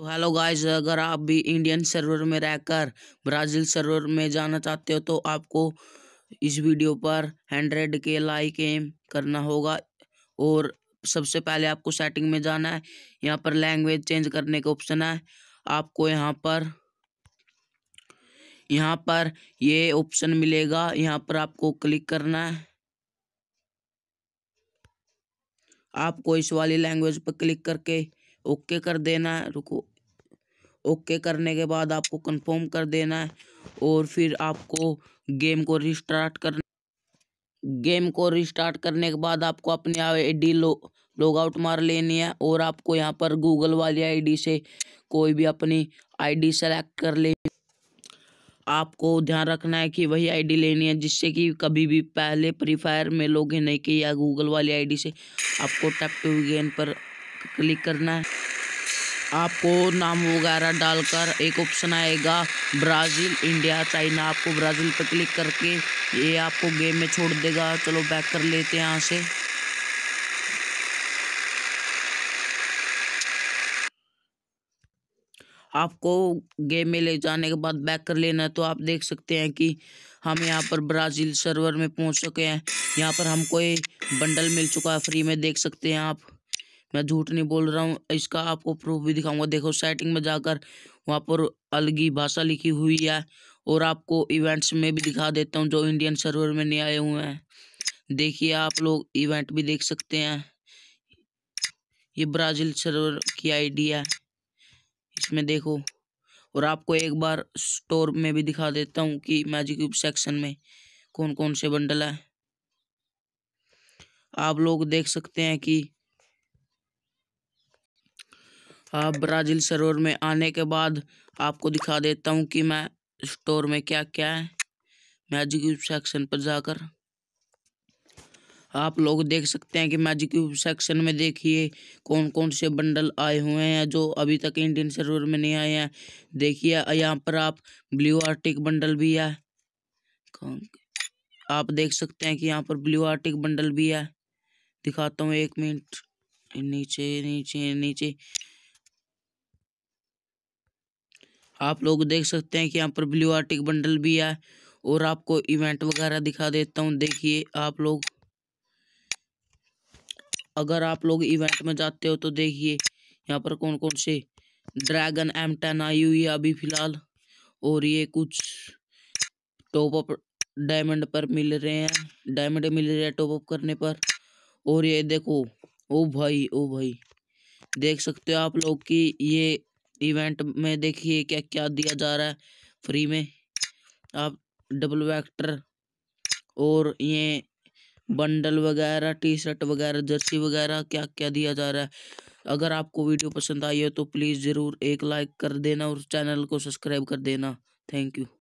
तो hello guys अगर आप भी इंडियन सर्वर में रहकर ब्राज़ील सर्वर में जाना चाहते हो तो आपको इस वीडियो पर हंड्रेड के लाइक एम करना होगा और सबसे पहले आपको सेटिंग में जाना है यहाँ पर लैंग्वेज चेंज करने का ऑप्शन है आपको यहाँ पर यहाँ पर ये ऑप्शन मिलेगा यहाँ पर आपको क्लिक करना है आपको इस वाली लैंग्वेज पर क्लिक करके ओके कर देना है रुको ओके करने के बाद आपको कंफर्म कर देना है और फिर आपको गेम को रिस्टार्ट कर गेम को रिस्टार्ट करने के बाद आपको अपनी आईडी लो लॉग आउट मार लेनी है और आपको यहाँ पर गूगल वाली आईडी से कोई भी अपनी आईडी सेलेक्ट कर ले आपको ध्यान रखना है कि वही आईडी लेनी है जिससे कि कभी भी पहले फ्री फायर में इन नहीं किया गूगल वाली आईडी से आपको टैप टू गेन पर क्लिक करना है आपको नाम वगैरह डालकर एक ऑप्शन आएगा ब्राज़ील इंडिया चाइना आपको ब्राज़ील पर क्लिक करके ये आपको गेम में छोड़ देगा चलो बैक कर लेते हैं यहाँ से आपको गेम में ले जाने के बाद बैक कर लेना है तो आप देख सकते हैं कि हम यहाँ पर ब्राज़ील सर्वर में पहुँच चुके हैं यहाँ पर हमको ये बंडल मिल चुका है फ्री में देख सकते हैं आप मैं झूठ नहीं बोल रहा हूँ इसका आपको प्रूफ भी दिखाऊंगा देखो सेटिंग में जाकर वहाँ पर अलग ही भाषा लिखी हुई है और आपको इवेंट्स में भी दिखा देता हूँ जो इंडियन सर्वर में नहीं आए हुए हैं देखिए आप लोग इवेंट भी देख सकते हैं ये ब्राज़ील सर्वर की आईडी है इसमें देखो और आपको एक बार स्टोर में भी दिखा देता हूँ कि मैजिक सेक्शन में कौन कौन से बंडल है आप लोग देख सकते हैं कि ब्राज़ील सरोवर में आने के बाद आपको दिखा देता हूँ कि मैं स्टोर में क्या क्या है मैजिक सेक्शन पर जाकर आप लोग देख सकते हैं कि मैजिक सेक्शन में देखिए कौन कौन से बंडल आए हुए हैं जो अभी तक इंडियन सर्वर में नहीं आए हैं देखिए यहाँ पर आप ब्लू आर्टिक बंडल भी है आप देख सकते हैं कि यहाँ पर ब्लू आर्टिक बंडल भी है दिखाता हूँ एक मिनट नीचे नीचे नीचे आप लोग देख सकते हैं कि यहाँ पर ब्लू आर्टिक बंडल भी है और आपको इवेंट वगैरह दिखा देता हूँ देखिए आप लोग अगर आप लोग इवेंट में जाते हो तो देखिए यहाँ पर कौन कौन से ड्रैगन एम टेन आई हुई है अभी फ़िलहाल और ये कुछ टॉप अप डायमंड पर मिल रहे हैं डायमंड मिल रहे हैं टॉप अप करने पर और ये देखो ओ भाई ओ भाई देख सकते हो आप लोग कि ये इवेंट में देखिए क्या क्या दिया जा रहा है फ्री में आप डबल वैक्टर और ये बंडल वगैरह टी शर्ट वगैरह जर्सी वगैरह क्या क्या दिया जा रहा है अगर आपको वीडियो पसंद आई हो तो प्लीज़ ज़रूर एक लाइक कर देना और चैनल को सब्सक्राइब कर देना थैंक यू